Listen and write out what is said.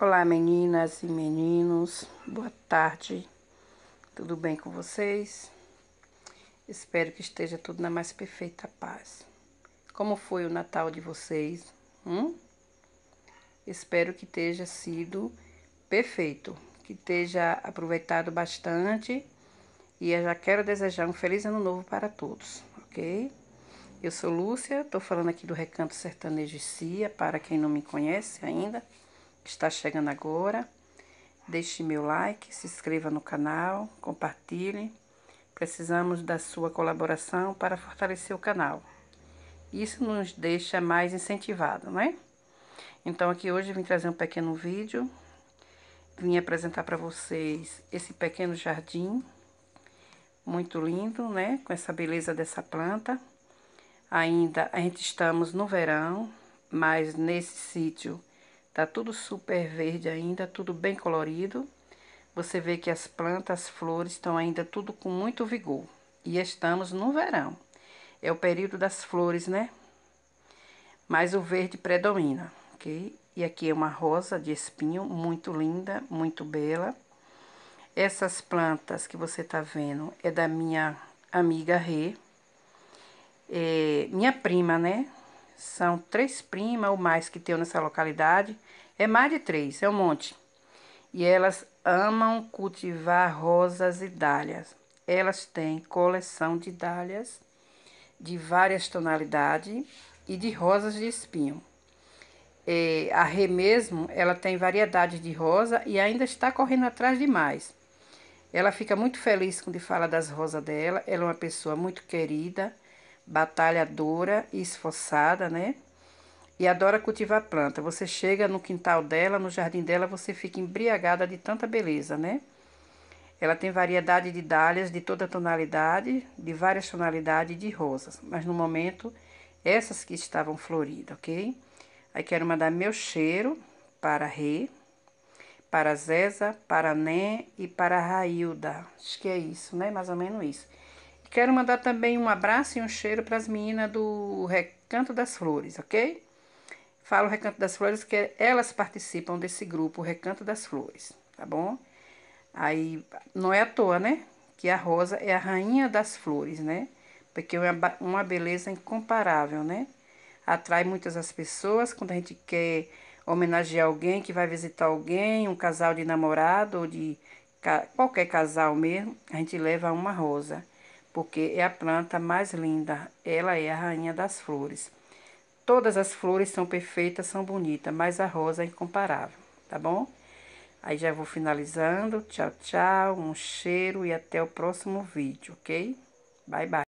Olá, meninas e meninos, boa tarde, tudo bem com vocês? Espero que esteja tudo na mais perfeita paz. Como foi o Natal de vocês? Hum? Espero que tenha sido perfeito, que tenha aproveitado bastante e eu já quero desejar um feliz ano novo para todos, ok? Eu sou Lúcia, estou falando aqui do Recanto Sertanejo Cia, para quem não me conhece ainda está chegando agora. Deixe meu like, se inscreva no canal, compartilhe. Precisamos da sua colaboração para fortalecer o canal. Isso nos deixa mais incentivado, né? Então aqui hoje vim trazer um pequeno vídeo. Vim apresentar para vocês esse pequeno jardim. Muito lindo, né? Com essa beleza dessa planta. Ainda a gente estamos no verão, mas nesse sítio Tá tudo super verde ainda, tudo bem colorido. Você vê que as plantas, as flores estão ainda tudo com muito vigor. E estamos no verão. É o período das flores, né? Mas o verde predomina, ok? E aqui é uma rosa de espinho, muito linda, muito bela. Essas plantas que você tá vendo é da minha amiga Rê. É, minha prima, né? São três primas ou mais que tem nessa localidade. É mais de três, é um monte. E elas amam cultivar rosas e dálias. Elas têm coleção de dálias de várias tonalidades e de rosas de espinho. É, a Rê mesmo, ela tem variedade de rosa e ainda está correndo atrás de mais Ela fica muito feliz quando fala das rosas dela. Ela é uma pessoa muito querida batalha dura e esforçada, né? E adora cultivar planta. Você chega no quintal dela, no jardim dela, você fica embriagada de tanta beleza, né? Ela tem variedade de dálias de toda tonalidade, de várias tonalidades de rosas, mas no momento essas que estavam floridas, ok? Aí quero mandar meu cheiro para Rê, para Zeza, para Né e para Railda. Acho que é isso, né? Mais ou menos isso. Quero mandar também um abraço e um cheiro para as meninas do Recanto das Flores, ok? Falo Recanto das Flores que elas participam desse grupo Recanto das Flores, tá bom? Aí não é à toa, né? Que a rosa é a rainha das flores, né? Porque é uma beleza incomparável, né? Atrai muitas as pessoas quando a gente quer homenagear alguém que vai visitar alguém, um casal de namorado ou de qualquer casal mesmo, a gente leva uma rosa porque é a planta mais linda, ela é a rainha das flores. Todas as flores são perfeitas, são bonitas, mas a rosa é incomparável, tá bom? Aí já vou finalizando. Tchau, tchau. Um cheiro e até o próximo vídeo, ok? Bye, bye.